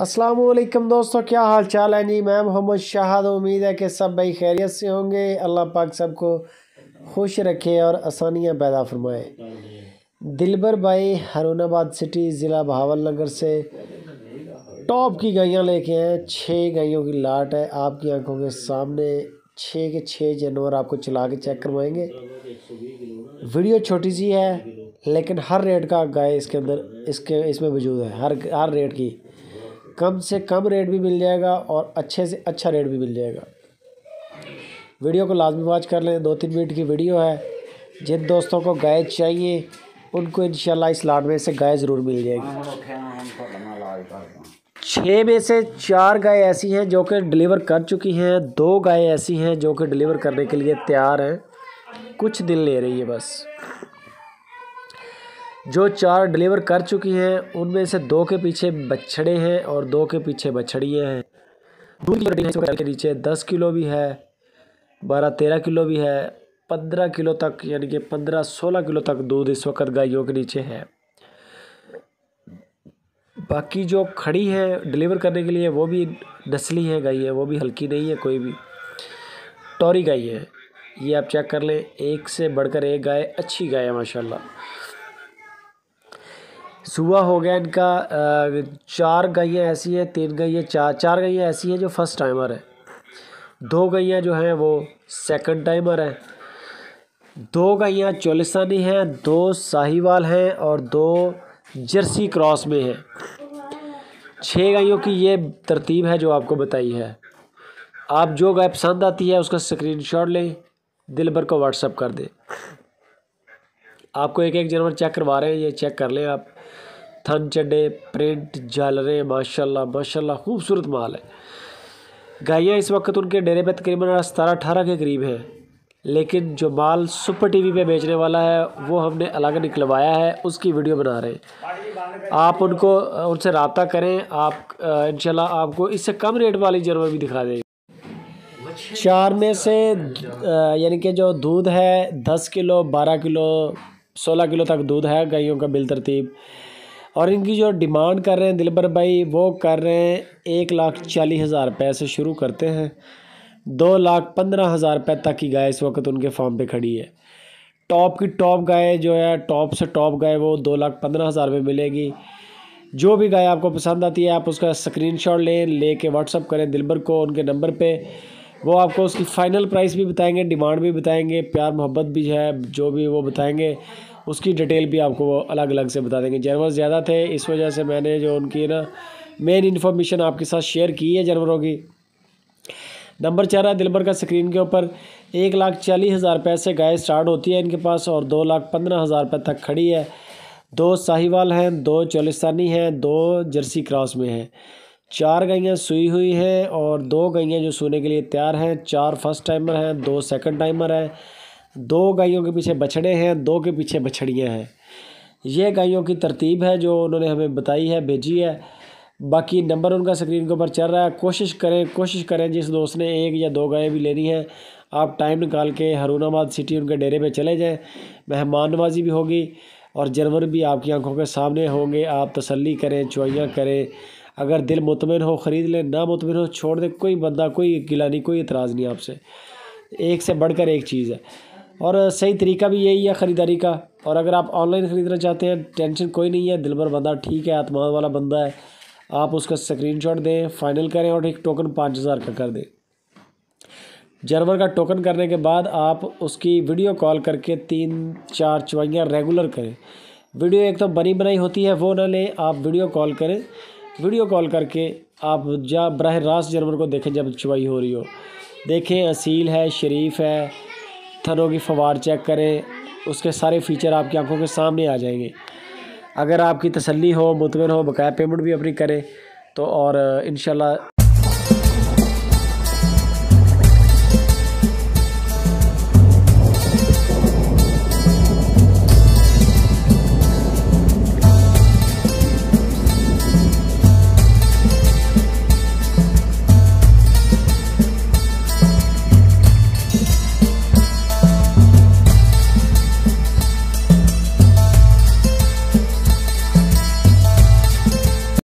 असलम दोस्तों क्या हाल चाल है जी मैं मोहम्मद शाहद उम्मीद है कि सब भाई खैरियत से होंगे अल्लाह पाक सबको खुश रखे और आसानियाँ पैदा फरमाए दिलबर भाई हरूनाबाद सिटी ज़िला बहावल नगर से टॉप की गायें लेके हैं छः गायों की लाट है आपकी आंखों के सामने छः के छः जानवर आपको चला के चेक करवाएंगे वीडियो छोटी सी है लेकिन हर रेट का गाय इसके अंदर इसके इसमें वजूद है हर हर रेट की कम से कम रेट भी मिल जाएगा और अच्छे से अच्छा रेट भी मिल जाएगा वीडियो को लाजमी वॉच कर लें दो तीन मिनट की वीडियो है जिन दोस्तों को गाय चाहिए उनको इन इस लाट में से गाय ज़रूर मिल जाएगी तो छः में से चार गाय ऐसी हैं जो कि डिलीवर कर चुकी हैं दो गाय ऐसी हैं जो कि डिलीवर करने के लिए तैयार हैं कुछ दिन ले रही है बस जो चार डिलीवर कर चुकी हैं उनमें से दो के पीछे बछड़े हैं और दो के पीछे बछड़िए हैं दूध के नीचे दस किलो भी है बारह तेरह किलो भी है पंद्रह किलो तक यानी कि पंद्रह सोलह किलो तक दूध इस वक्त गायों के नीचे है बाकी जो खड़ी है डिलीवर करने के लिए वो भी नस्ली है गाय है वो भी हल्की नहीं है कोई भी टोरी गाय है ये आप चेक कर लें एक से बढ़कर एक गाय अच्छी गाय है माशाल्लाह सुबह हो गया इनका चार गैया ऐसी हैं तीन गैया चार चार गैया ऐसी हैं जो फर्स्ट टाइमर है दो गैया जो हैं वो सेकंड टाइमर है दो गैया चोलिसानी हैं दो साहिवाल हैं और दो जर्सी क्रॉस में हैं छः गायों की ये तरतीब है जो आपको बताई है आप जो गाय पसंद आती है उसका स्क्रीनशॉट लें दिल भर को व्हाट्सअप कर दें आपको एक एक जानवर चेक करवा रहे हैं ये चेक कर लें आप थन चडे प्रिंट जालरे माशाल्लाह माशाल्लाह खूबसूरत माल है गायें इस वक्त उनके डेरे पे तकरीबन सतारह अठारह के करीब हैं लेकिन जो माल सुपर टीवी पे बेचने वाला है वो हमने अलग निकलवाया है उसकी वीडियो बना रहे हैं आप उनको उनसे रबता करें आप इन आपको इससे कम रेट वाली जानवर भी दिखा देंगे चार में से यानी कि जो दूध है दस किलो बारह किलो सोलह किलो तक दूध है गायों का बिल तरतीब और इनकी जो डिमांड कर रहे हैं दिलबर भाई वो कर रहे हैं एक लाख चालीस हज़ार रुपये से शुरू करते हैं दो लाख पंद्रह हज़ार रुपये तक की गाय इस वक्त उनके फार्म पे खड़ी है टॉप की टॉप गाय जो है टॉप से टॉप गाय वो दो लाख पंद्रह हज़ार रुपये मिलेगी जो भी गाय आपको पसंद आती है आप उसका स्क्रीन शॉट लें ले कर व्हाट्सअप करें दिलबर को उनके नंबर पर वो आपको उसकी फ़ाइनल प्राइस भी बताएँगे डिमांड भी बताएँगे प्यार मोहब्बत भी है जो भी वो बताएँगे उसकी डिटेल भी आपको वो अलग अलग से बता देंगे जानवर ज़्यादा थे इस वजह से मैंने जो उनकी ना मेन इन्फॉर्मेशन आपके साथ शेयर की है जानवरों की नंबर चार है दिलबर का स्क्रीन के ऊपर एक लाख चालीस हज़ार रुपये से गाय स्टार्ट होती है इनके पास और दो लाख पंद्रह हज़ार रुपये तक खड़ी है दो साहिवाल हैं दो चौलिस्तानी हैं दो जर्सी क्रॉस में हैं चार गैयाँ सुई हुई हैं और दो गैयाँ जो सोने के लिए तैयार हैं चार फर्स्ट टाइमर हैं दो सेकंड टाइमर हैं दो गायों के पीछे बछड़े हैं दो के पीछे बछड़ियाँ हैं ये गायों की तरतीब है जो उन्होंने हमें बताई है भेजी है बाकी नंबर उनका स्क्रीन के ऊपर चल रहा है कोशिश करें कोशिश करें जिस दोस्त ने एक या दो गायें भी लेनी है आप टाइम निकाल के हरूनाबाद सिटी उनके डेरे पे चले जाएं मेहमान नवाजी भी होगी और जानवर भी आपकी आंखों के सामने होंगे आप तसल्ली करें चुआइयाँ करें अगर दिल मुतमिन हो ख़रीद लें ना मुतमिन हो छोड़ दें कोई बंदा कोई गिला नहीं कोई इतराज़ नहीं आपसे एक से बढ़कर एक चीज़ है और सही तरीका भी यही है ख़रीदारी का और अगर आप ऑनलाइन ख़रीदना चाहते हैं टेंशन कोई नहीं है दिलबर बंदा ठीक है आत्मा वाला बंदा है आप उसका स्क्रीनशॉट दें फाइनल करें और एक टोकन पाँच हज़ार का कर दें जर्वर का टोकन करने के बाद आप उसकी वीडियो कॉल करके तीन चार चवाइयाँ रेगुलर करें वीडियो एक तो बनी बनाई होती है वो ना लें आप वीडियो कॉल करें वीडियो कॉल करके आप जा बरह रास्त जर्वर को देखें जब चवाई हो रही हो देखें असील है शरीफ है पत्थरों की फवार चेक करें उसके सारे फीचर आपकी आंखों के सामने आ जाएंगे अगर आपकी तसल्ली हो मुतमिन हो बकाया पेमेंट भी अपनी करें तो और इन